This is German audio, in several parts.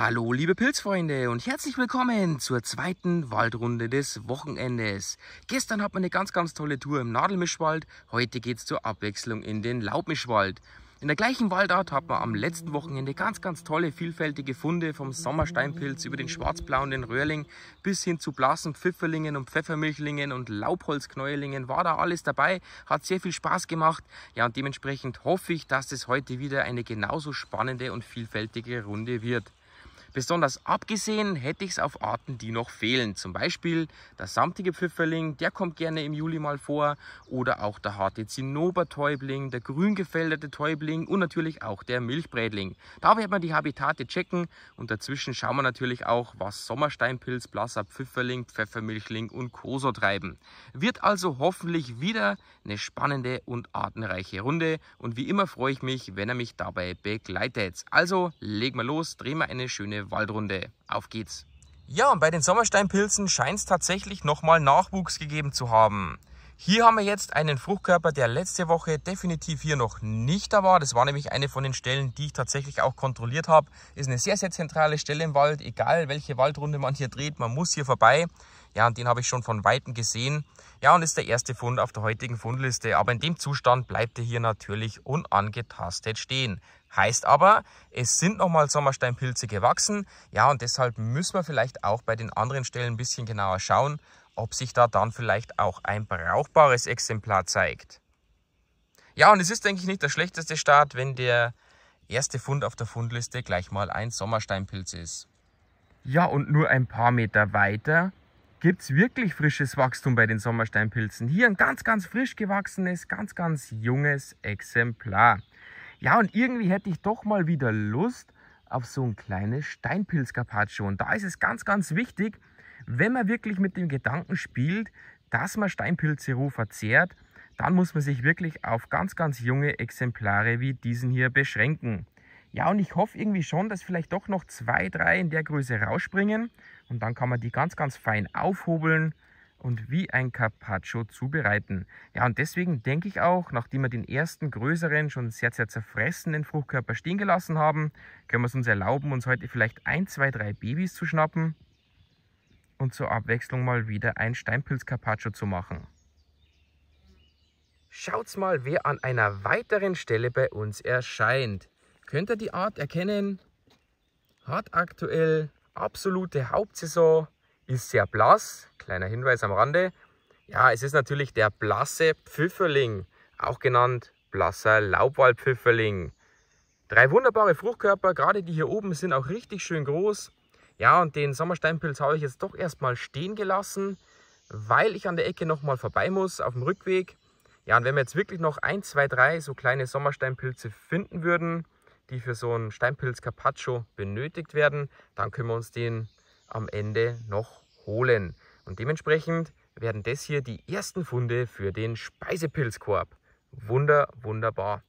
Hallo liebe Pilzfreunde und herzlich willkommen zur zweiten Waldrunde des Wochenendes. Gestern hatten wir eine ganz, ganz tolle Tour im Nadelmischwald, heute geht es zur Abwechslung in den Laubmischwald. In der gleichen Waldart hat man am letzten Wochenende ganz, ganz tolle, vielfältige Funde vom Sommersteinpilz über den Schwarzblauen, den Röhrling bis hin zu blassen Pfifferlingen und Pfeffermilchlingen und Laubholzknäuelingen. War da alles dabei, hat sehr viel Spaß gemacht. Ja, und dementsprechend hoffe ich, dass es heute wieder eine genauso spannende und vielfältige Runde wird. Besonders abgesehen hätte ich es auf Arten, die noch fehlen. Zum Beispiel der samtige Pfifferling, der kommt gerne im Juli mal vor. Oder auch der harte Zinnobertäubling, der grün grüngefälderte Täubling und natürlich auch der Milchbrädling. Da hat man die Habitate checken und dazwischen schauen wir natürlich auch, was Sommersteinpilz, blasser Pfifferling, Pfeffermilchling und Koso treiben. Wird also hoffentlich wieder eine spannende und artenreiche Runde. Und wie immer freue ich mich, wenn er mich dabei begleitet. Also legen wir los, drehen wir eine schöne eine Waldrunde. Auf geht's! Ja, und bei den Sommersteinpilzen scheint es tatsächlich nochmal Nachwuchs gegeben zu haben. Hier haben wir jetzt einen Fruchtkörper, der letzte Woche definitiv hier noch nicht da war. Das war nämlich eine von den Stellen, die ich tatsächlich auch kontrolliert habe. Ist eine sehr, sehr zentrale Stelle im Wald. Egal, welche Waldrunde man hier dreht, man muss hier vorbei. Ja, und den habe ich schon von Weitem gesehen. Ja, und ist der erste Fund auf der heutigen Fundliste. Aber in dem Zustand bleibt er hier natürlich unangetastet stehen. Heißt aber, es sind nochmal Sommersteinpilze gewachsen. Ja, und deshalb müssen wir vielleicht auch bei den anderen Stellen ein bisschen genauer schauen ob sich da dann vielleicht auch ein brauchbares Exemplar zeigt. Ja, und es ist, denke ich, nicht der schlechteste Start, wenn der erste Fund auf der Fundliste gleich mal ein Sommersteinpilz ist. Ja, und nur ein paar Meter weiter gibt es wirklich frisches Wachstum bei den Sommersteinpilzen. Hier ein ganz, ganz frisch gewachsenes, ganz, ganz junges Exemplar. Ja, und irgendwie hätte ich doch mal wieder Lust auf so ein kleines Steinpilz-Carpaccio. Und da ist es ganz, ganz wichtig, wenn man wirklich mit dem Gedanken spielt, dass man Steinpilze roh verzehrt, dann muss man sich wirklich auf ganz, ganz junge Exemplare wie diesen hier beschränken. Ja, und ich hoffe irgendwie schon, dass vielleicht doch noch zwei, drei in der Größe rausspringen. Und dann kann man die ganz, ganz fein aufhobeln und wie ein Carpaccio zubereiten. Ja, und deswegen denke ich auch, nachdem wir den ersten größeren, schon sehr, sehr zerfressenen Fruchtkörper stehen gelassen haben, können wir es uns erlauben, uns heute vielleicht ein, zwei, drei Babys zu schnappen und zur Abwechslung mal wieder ein Steinpilz-Carpaccio zu machen. Schaut's mal, wer an einer weiteren Stelle bei uns erscheint. Könnt ihr die Art erkennen? Hat aktuell absolute Hauptsaison, ist sehr blass, kleiner Hinweis am Rande. Ja, es ist natürlich der blasse Pfifferling, auch genannt blasser Laubwaldpfifferling. Drei wunderbare Fruchtkörper, gerade die hier oben sind auch richtig schön groß. Ja, und den Sommersteinpilz habe ich jetzt doch erstmal stehen gelassen, weil ich an der Ecke nochmal vorbei muss auf dem Rückweg. Ja, und wenn wir jetzt wirklich noch ein, zwei, drei so kleine Sommersteinpilze finden würden, die für so einen Steinpilz Carpaccio benötigt werden, dann können wir uns den am Ende noch holen. Und dementsprechend werden das hier die ersten Funde für den Speisepilzkorb. Wunder, wunderbar.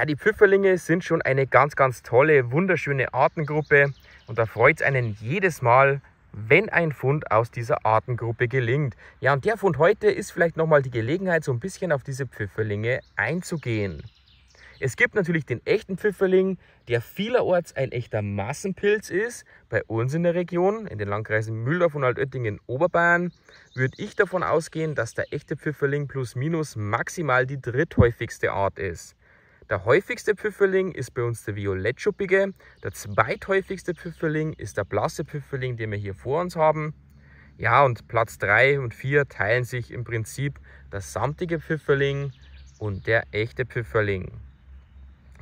Ja, die Pfifferlinge sind schon eine ganz, ganz tolle, wunderschöne Artengruppe und da freut es einen jedes Mal, wenn ein Fund aus dieser Artengruppe gelingt. Ja, und der Fund heute ist vielleicht nochmal die Gelegenheit, so ein bisschen auf diese Pfifferlinge einzugehen. Es gibt natürlich den echten Pfifferling, der vielerorts ein echter Massenpilz ist. Bei uns in der Region, in den Landkreisen Mühldorf und Altöttingen Oberbayern, würde ich davon ausgehen, dass der echte Pfifferling plus minus maximal die dritthäufigste Art ist. Der häufigste Pfifferling ist bei uns der Violettschuppige. Der zweithäufigste Pfifferling ist der blasse Pfifferling, den wir hier vor uns haben. Ja, und Platz 3 und 4 teilen sich im Prinzip der samtige Pfifferling und der echte Pfifferling.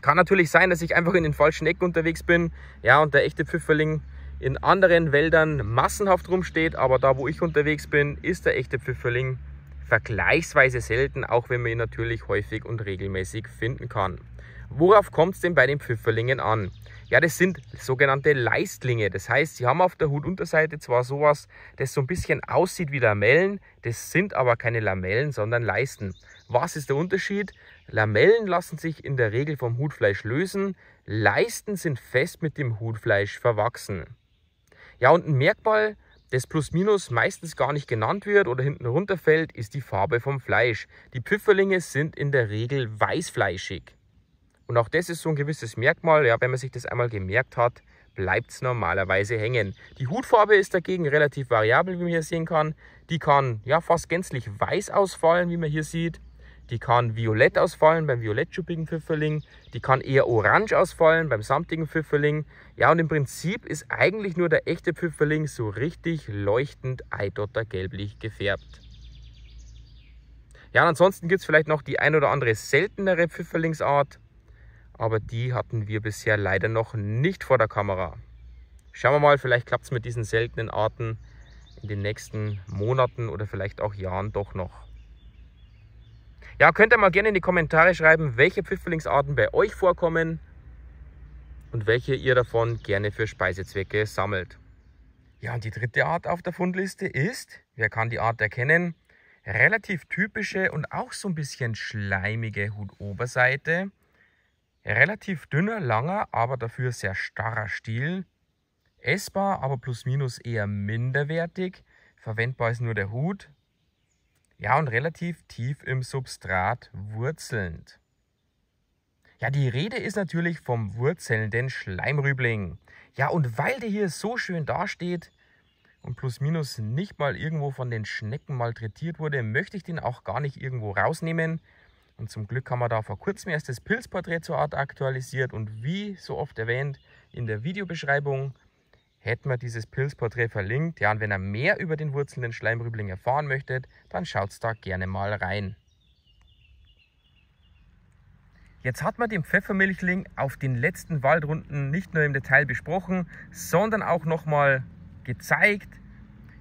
Kann natürlich sein, dass ich einfach in den falschen Ecken unterwegs bin. Ja, und der echte Pfifferling in anderen Wäldern massenhaft rumsteht. Aber da, wo ich unterwegs bin, ist der echte Pfifferling vergleichsweise selten, auch wenn man ihn natürlich häufig und regelmäßig finden kann. Worauf kommt es denn bei den Pfifferlingen an? Ja, das sind sogenannte Leistlinge. Das heißt, sie haben auf der Hutunterseite zwar sowas, das so ein bisschen aussieht wie Lamellen, das sind aber keine Lamellen, sondern Leisten. Was ist der Unterschied? Lamellen lassen sich in der Regel vom Hutfleisch lösen, Leisten sind fest mit dem Hutfleisch verwachsen. Ja, und ein Merkmal das Plus-Minus meistens gar nicht genannt wird oder hinten runterfällt, ist die Farbe vom Fleisch. Die Püfferlinge sind in der Regel weißfleischig. Und auch das ist so ein gewisses Merkmal, ja, wenn man sich das einmal gemerkt hat, bleibt es normalerweise hängen. Die Hutfarbe ist dagegen relativ variabel, wie man hier sehen kann. Die kann ja fast gänzlich weiß ausfallen, wie man hier sieht die kann violett ausfallen beim violettschuppigen Pfifferling, die kann eher orange ausfallen beim samtigen Pfifferling. Ja, und im Prinzip ist eigentlich nur der echte Pfifferling so richtig leuchtend eidottergelblich gefärbt. Ja, und ansonsten gibt es vielleicht noch die ein oder andere seltenere Pfifferlingsart, aber die hatten wir bisher leider noch nicht vor der Kamera. Schauen wir mal, vielleicht klappt es mit diesen seltenen Arten in den nächsten Monaten oder vielleicht auch Jahren doch noch. Ja, könnt ihr mal gerne in die Kommentare schreiben, welche Pfifferlingsarten bei euch vorkommen und welche ihr davon gerne für Speisezwecke sammelt. Ja, und die dritte Art auf der Fundliste ist, wer kann die Art erkennen, relativ typische und auch so ein bisschen schleimige Hutoberseite. Relativ dünner, langer, aber dafür sehr starrer Stiel. Essbar, aber plus minus eher minderwertig. Verwendbar ist nur der Hut. Ja, und relativ tief im Substrat wurzelnd. Ja, die Rede ist natürlich vom wurzelnden Schleimrübling. Ja, und weil der hier so schön dasteht und plus minus nicht mal irgendwo von den Schnecken malträtiert wurde, möchte ich den auch gar nicht irgendwo rausnehmen. Und zum Glück haben wir da vor kurzem erst das Pilzporträt zur Art aktualisiert und wie so oft erwähnt in der Videobeschreibung hätten wir dieses Pilzporträt verlinkt. Ja, und wenn ihr mehr über den wurzelnden Schleimrübling erfahren möchtet, dann schaut da gerne mal rein. Jetzt hat man den Pfeffermilchling auf den letzten Waldrunden nicht nur im Detail besprochen, sondern auch nochmal gezeigt.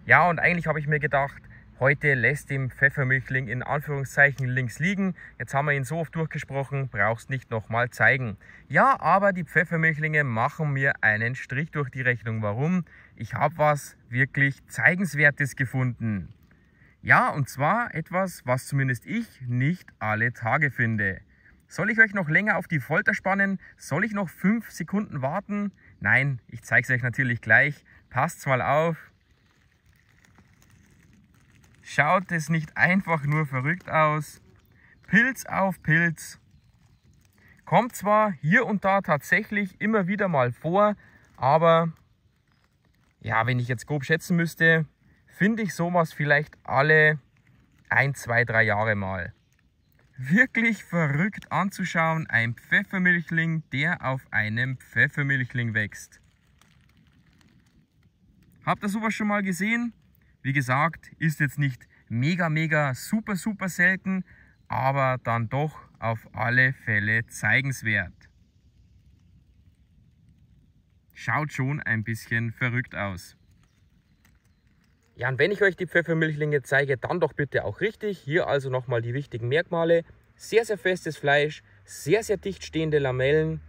Ja, und eigentlich habe ich mir gedacht, Heute lässt dem Pfeffermilchling in Anführungszeichen links liegen. Jetzt haben wir ihn so oft durchgesprochen, brauchst nicht nochmal zeigen. Ja, aber die Pfeffermilchlinge machen mir einen Strich durch die Rechnung. Warum? Ich habe was wirklich Zeigenswertes gefunden. Ja, und zwar etwas, was zumindest ich nicht alle Tage finde. Soll ich euch noch länger auf die Folter spannen? Soll ich noch fünf Sekunden warten? Nein, ich zeige es euch natürlich gleich. Passt's mal auf. Schaut es nicht einfach nur verrückt aus? Pilz auf Pilz. Kommt zwar hier und da tatsächlich immer wieder mal vor, aber ja, wenn ich jetzt grob schätzen müsste, finde ich sowas vielleicht alle ein, zwei, drei Jahre mal. Wirklich verrückt anzuschauen, ein Pfeffermilchling, der auf einem Pfeffermilchling wächst. Habt ihr sowas schon mal gesehen? Wie gesagt, ist jetzt nicht mega, mega, super, super selten, aber dann doch auf alle Fälle zeigenswert. Schaut schon ein bisschen verrückt aus. Ja, und wenn ich euch die Pfeffermilchlinge zeige, dann doch bitte auch richtig. Hier also nochmal die wichtigen Merkmale. Sehr, sehr festes Fleisch, sehr, sehr dicht stehende Lamellen,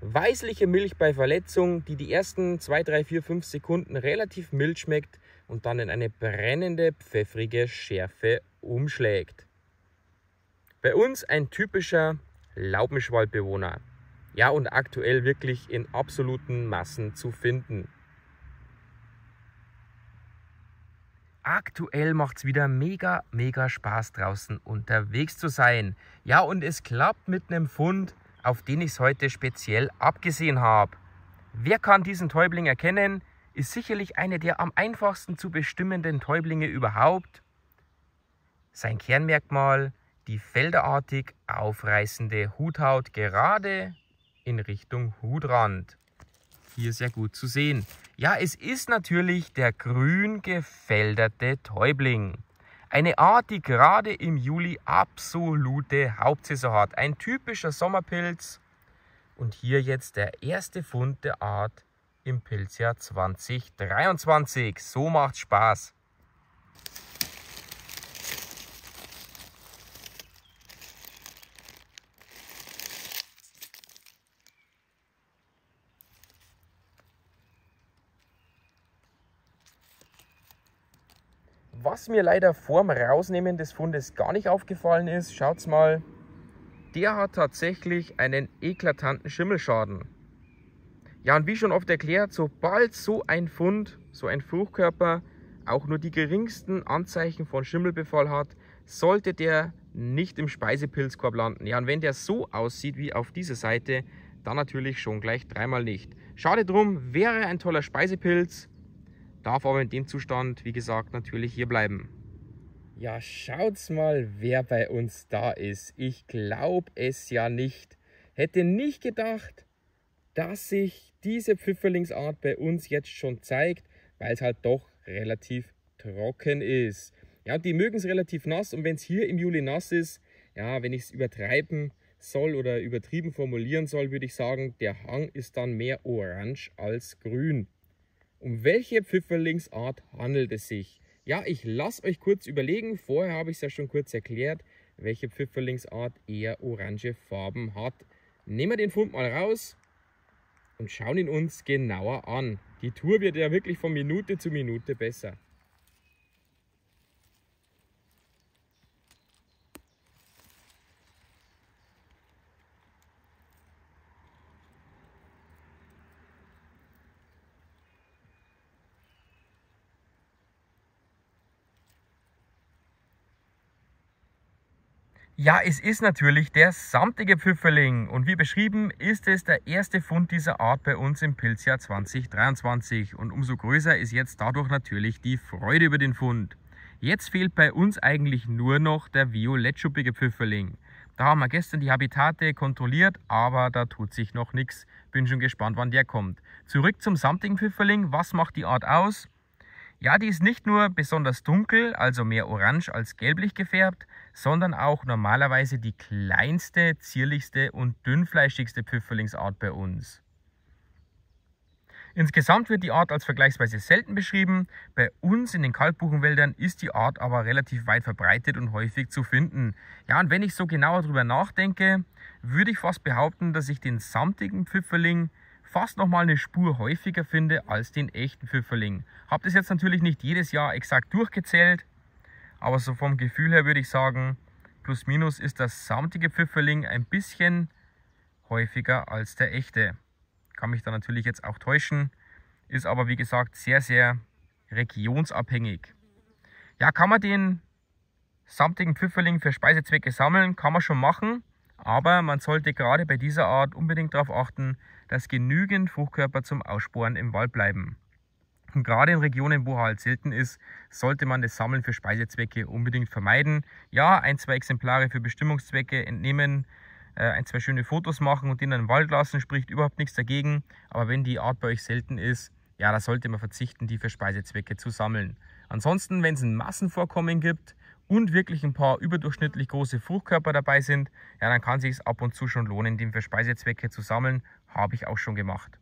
weißliche Milch bei Verletzung, die die ersten 2, 3, 4, 5 Sekunden relativ mild schmeckt, und dann in eine brennende, pfeffrige Schärfe umschlägt. Bei uns ein typischer Laubenschwaldbewohner. Ja, und aktuell wirklich in absoluten Massen zu finden. Aktuell macht es wieder mega, mega Spaß draußen unterwegs zu sein. Ja, und es klappt mit einem Fund, auf den ich es heute speziell abgesehen habe. Wer kann diesen Täubling erkennen? ist sicherlich eine der am einfachsten zu bestimmenden Täublinge überhaupt. Sein Kernmerkmal, die felderartig aufreißende Huthaut gerade in Richtung Hutrand. Hier sehr gut zu sehen. Ja, es ist natürlich der grün gefelderte Täubling. Eine Art, die gerade im Juli absolute Hauptsaison hat. Ein typischer Sommerpilz. Und hier jetzt der erste Fund der Art im Pilzjahr 2023. So macht's Spaß. Was mir leider vorm Rausnehmen des Fundes gar nicht aufgefallen ist, schaut's mal, der hat tatsächlich einen eklatanten Schimmelschaden. Ja, und wie schon oft erklärt, sobald so ein Fund, so ein Fruchtkörper auch nur die geringsten Anzeichen von Schimmelbefall hat, sollte der nicht im Speisepilzkorb landen. Ja, und wenn der so aussieht wie auf dieser Seite, dann natürlich schon gleich dreimal nicht. Schade drum, wäre ein toller Speisepilz, darf aber in dem Zustand, wie gesagt, natürlich hier bleiben. Ja, schaut's mal, wer bei uns da ist. Ich glaube es ja nicht. Hätte nicht gedacht, dass sich diese Pfifferlingsart bei uns jetzt schon zeigt, weil es halt doch relativ trocken ist. Ja, die mögen es relativ nass und wenn es hier im Juli nass ist, ja, wenn ich es übertreiben soll oder übertrieben formulieren soll, würde ich sagen, der Hang ist dann mehr orange als grün. Um welche Pfifferlingsart handelt es sich? Ja, ich lasse euch kurz überlegen, vorher habe ich es ja schon kurz erklärt, welche Pfifferlingsart eher orange Farben hat. Nehmen wir den Fund mal raus und schauen ihn uns genauer an. Die Tour wird ja wirklich von Minute zu Minute besser. Ja, es ist natürlich der samtige Pfifferling und wie beschrieben ist es der erste Fund dieser Art bei uns im Pilzjahr 2023 und umso größer ist jetzt dadurch natürlich die Freude über den Fund. Jetzt fehlt bei uns eigentlich nur noch der violettschuppige Pfifferling. Da haben wir gestern die Habitate kontrolliert, aber da tut sich noch nichts. Bin schon gespannt, wann der kommt. Zurück zum samtigen Pfifferling. Was macht die Art aus? Ja, die ist nicht nur besonders dunkel, also mehr orange als gelblich gefärbt, sondern auch normalerweise die kleinste, zierlichste und dünnfleischigste Püfferlingsart bei uns. Insgesamt wird die Art als vergleichsweise selten beschrieben, bei uns in den Kaltbuchenwäldern ist die Art aber relativ weit verbreitet und häufig zu finden. Ja, und wenn ich so genauer darüber nachdenke, würde ich fast behaupten, dass ich den samtigen Pfifferling fast nochmal eine Spur häufiger finde als den echten Pfifferling. Habe das jetzt natürlich nicht jedes Jahr exakt durchgezählt, aber so vom Gefühl her würde ich sagen, plus minus ist das samtige Pfifferling ein bisschen häufiger als der echte. Kann mich da natürlich jetzt auch täuschen, ist aber wie gesagt sehr, sehr regionsabhängig. Ja, kann man den samtigen Pfifferling für Speisezwecke sammeln, kann man schon machen, aber man sollte gerade bei dieser Art unbedingt darauf achten, dass genügend Fruchtkörper zum Aussporen im Wald bleiben. Gerade in Regionen, wo halt selten ist, sollte man das Sammeln für Speisezwecke unbedingt vermeiden. Ja, ein, zwei Exemplare für Bestimmungszwecke entnehmen, äh, ein, zwei schöne Fotos machen und in den Wald lassen, spricht überhaupt nichts dagegen. Aber wenn die Art bei euch selten ist, ja, da sollte man verzichten, die für Speisezwecke zu sammeln. Ansonsten, wenn es ein Massenvorkommen gibt und wirklich ein paar überdurchschnittlich große Fruchtkörper dabei sind, ja, dann kann es sich ab und zu schon lohnen, den für Speisezwecke zu sammeln. Habe ich auch schon gemacht.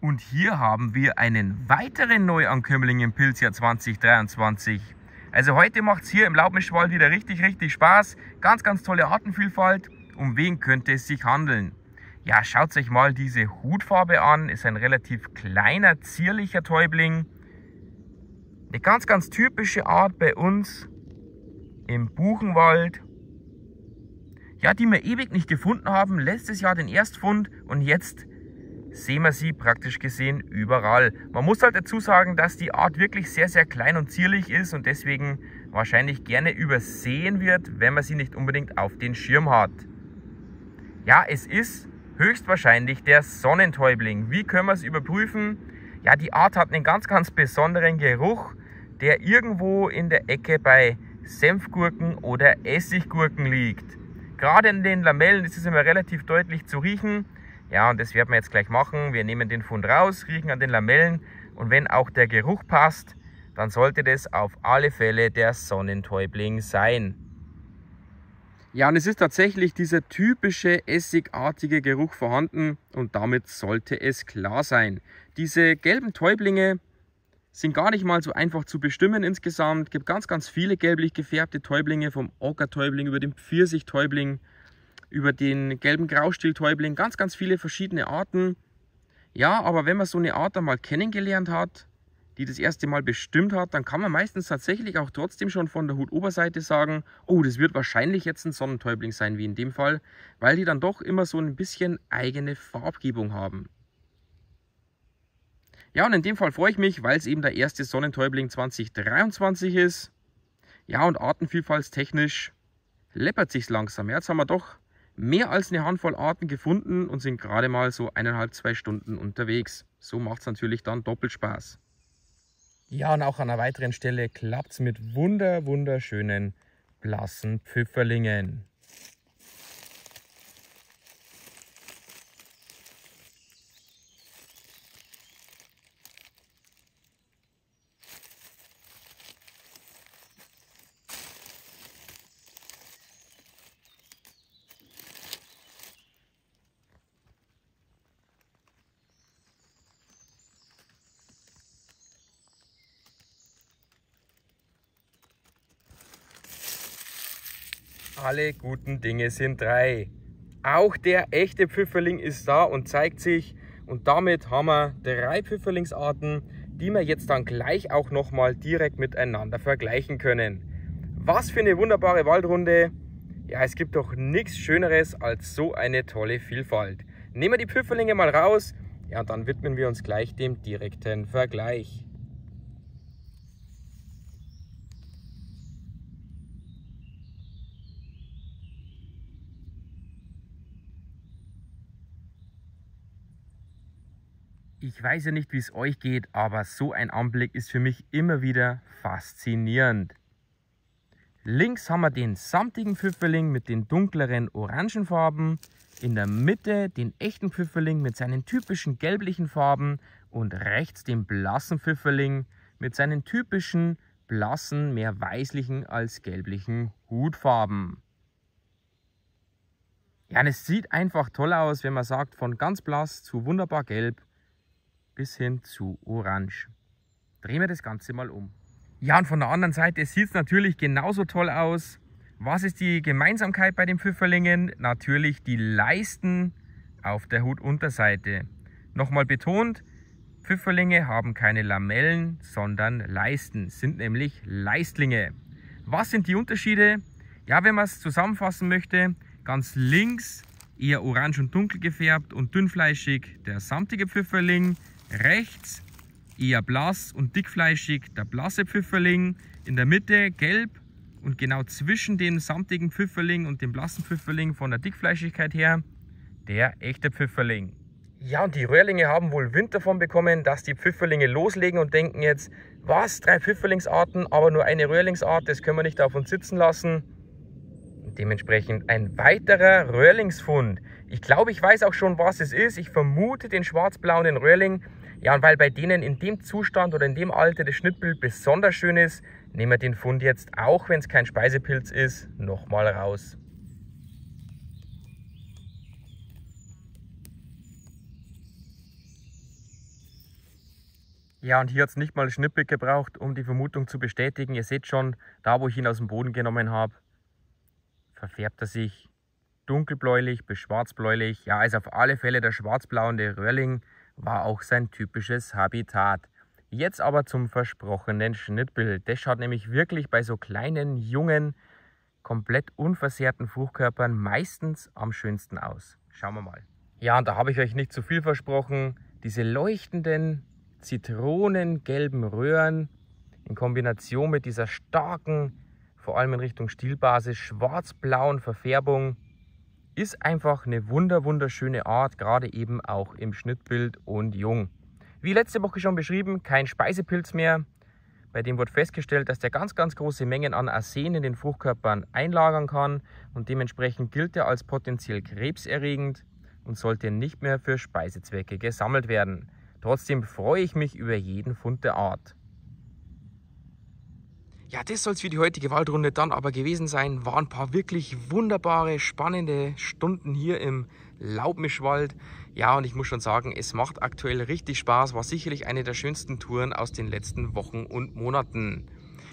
Und hier haben wir einen weiteren Neuankömmling im Pilzjahr 2023. Also heute macht es hier im Laubmischwald wieder richtig, richtig Spaß. Ganz, ganz tolle Artenvielfalt. Um wen könnte es sich handeln? Ja, schaut euch mal diese Hutfarbe an. Ist ein relativ kleiner, zierlicher Täubling. Eine ganz, ganz typische Art bei uns im Buchenwald. Ja, die wir ewig nicht gefunden haben. Letztes Jahr den Erstfund und jetzt sehen wir sie praktisch gesehen überall. Man muss halt dazu sagen, dass die Art wirklich sehr, sehr klein und zierlich ist und deswegen wahrscheinlich gerne übersehen wird, wenn man sie nicht unbedingt auf den Schirm hat. Ja, es ist höchstwahrscheinlich der Sonnentäubling. Wie können wir es überprüfen? Ja, die Art hat einen ganz, ganz besonderen Geruch, der irgendwo in der Ecke bei Senfgurken oder Essiggurken liegt. Gerade in den Lamellen ist es immer relativ deutlich zu riechen. Ja, und das werden wir jetzt gleich machen. Wir nehmen den Fund raus, riechen an den Lamellen und wenn auch der Geruch passt, dann sollte das auf alle Fälle der Sonnentäubling sein. Ja, und es ist tatsächlich dieser typische essigartige Geruch vorhanden und damit sollte es klar sein. Diese gelben Täublinge sind gar nicht mal so einfach zu bestimmen insgesamt. Es gibt ganz, ganz viele gelblich gefärbte Täublinge, vom Ockertäubling über den Pfirsichtäubling. täubling über den gelben Graustiltäubling, ganz, ganz viele verschiedene Arten. Ja, aber wenn man so eine Art einmal kennengelernt hat, die das erste Mal bestimmt hat, dann kann man meistens tatsächlich auch trotzdem schon von der Hutoberseite sagen, oh, das wird wahrscheinlich jetzt ein Sonnentäubling sein, wie in dem Fall, weil die dann doch immer so ein bisschen eigene Farbgebung haben. Ja, und in dem Fall freue ich mich, weil es eben der erste Sonnentäubling 2023 ist. Ja, und artenvielfaltstechnisch läppert sich's langsam. Ja, jetzt haben wir doch mehr als eine Handvoll Arten gefunden und sind gerade mal so eineinhalb, zwei Stunden unterwegs. So macht es natürlich dann doppelt Spaß. Ja, und auch an einer weiteren Stelle klappt es mit wunder, wunderschönen blassen Pfifferlingen. alle guten Dinge sind drei. Auch der echte Pfifferling ist da und zeigt sich. Und damit haben wir drei Pfifferlingsarten, die wir jetzt dann gleich auch nochmal direkt miteinander vergleichen können. Was für eine wunderbare Waldrunde. Ja, es gibt doch nichts Schöneres als so eine tolle Vielfalt. Nehmen wir die Pfifferlinge mal raus. Ja, dann widmen wir uns gleich dem direkten Vergleich. Ich weiß ja nicht, wie es euch geht, aber so ein Anblick ist für mich immer wieder faszinierend. Links haben wir den samtigen Pfifferling mit den dunkleren orangen Farben, in der Mitte den echten Pfifferling mit seinen typischen gelblichen Farben und rechts den blassen Pfifferling mit seinen typischen blassen, mehr weißlichen als gelblichen Hutfarben. Ja, und es sieht einfach toll aus, wenn man sagt, von ganz blass zu wunderbar gelb bis hin zu orange. Drehen wir das Ganze mal um. Ja, und von der anderen Seite sieht es natürlich genauso toll aus. Was ist die Gemeinsamkeit bei den Pfifferlingen? Natürlich die Leisten auf der Hutunterseite. Nochmal betont, Pfifferlinge haben keine Lamellen, sondern Leisten, sind nämlich Leistlinge. Was sind die Unterschiede? Ja, wenn man es zusammenfassen möchte, ganz links eher orange und dunkel gefärbt und dünnfleischig der samtige Pfifferling, Rechts eher blass und dickfleischig der blasse Pfifferling, in der Mitte gelb und genau zwischen dem samtigen Pfifferling und dem blassen Pfifferling von der Dickfleischigkeit her der echte Pfifferling. Ja, und die Röhrlinge haben wohl Wind davon bekommen, dass die Pfifferlinge loslegen und denken jetzt, was, drei Pfifferlingsarten, aber nur eine Röhrlingsart, das können wir nicht auf uns sitzen lassen. dementsprechend ein weiterer Röhrlingsfund. Ich glaube, ich weiß auch schon, was es ist. Ich vermute den schwarz-blauen Röhrling, ja, und weil bei denen in dem Zustand oder in dem Alter das Schnittbild besonders schön ist, nehmen wir den Fund jetzt, auch wenn es kein Speisepilz ist, nochmal raus. Ja, und hier hat es nicht mal Schnippel gebraucht, um die Vermutung zu bestätigen. Ihr seht schon, da wo ich ihn aus dem Boden genommen habe, verfärbt er sich dunkelbläulich bis schwarzbläulich. Ja, ist auf alle Fälle der schwarzblauende Röhrling war auch sein typisches Habitat. Jetzt aber zum versprochenen Schnittbild. Das schaut nämlich wirklich bei so kleinen, jungen, komplett unversehrten Fruchtkörpern meistens am schönsten aus. Schauen wir mal. Ja, und da habe ich euch nicht zu viel versprochen. Diese leuchtenden, zitronengelben Röhren in Kombination mit dieser starken, vor allem in Richtung Stielbasis, schwarz-blauen Verfärbung, ist einfach eine wunder wunderschöne Art, gerade eben auch im Schnittbild und jung. Wie letzte Woche schon beschrieben, kein Speisepilz mehr. Bei dem wird festgestellt, dass der ganz, ganz große Mengen an Arsen in den Fruchtkörpern einlagern kann und dementsprechend gilt er als potenziell krebserregend und sollte nicht mehr für Speisezwecke gesammelt werden. Trotzdem freue ich mich über jeden Fund der Art. Ja, das soll es für die heutige Waldrunde dann aber gewesen sein. Waren ein paar wirklich wunderbare, spannende Stunden hier im Laubmischwald. Ja, und ich muss schon sagen, es macht aktuell richtig Spaß. War sicherlich eine der schönsten Touren aus den letzten Wochen und Monaten.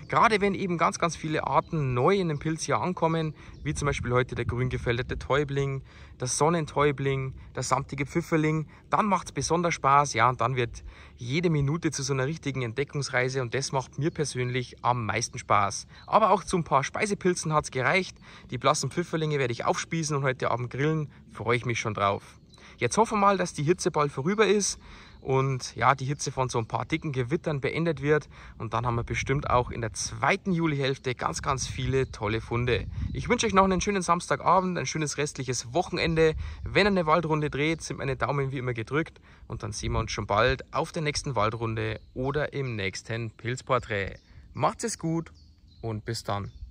Gerade wenn eben ganz, ganz viele Arten neu in den Pilzjahr ankommen, wie zum Beispiel heute der grün gefällerte Täubling, der Sonnentäubling, der samtige Pfifferling, dann macht es besonders Spaß. Ja, und dann wird jede Minute zu so einer richtigen Entdeckungsreise und das macht mir persönlich am meisten Spaß. Aber auch zu ein paar Speisepilzen hat es gereicht. Die blassen Pfifferlinge werde ich aufspießen und heute Abend grillen. Freue ich mich schon drauf. Jetzt hoffen wir mal, dass die Hitze bald vorüber ist, und ja, die Hitze von so ein paar dicken Gewittern beendet wird. Und dann haben wir bestimmt auch in der zweiten Julihälfte ganz, ganz viele tolle Funde. Ich wünsche euch noch einen schönen Samstagabend, ein schönes restliches Wochenende. Wenn ihr eine Waldrunde dreht, sind meine Daumen wie immer gedrückt. Und dann sehen wir uns schon bald auf der nächsten Waldrunde oder im nächsten Pilzporträt. Macht es gut und bis dann.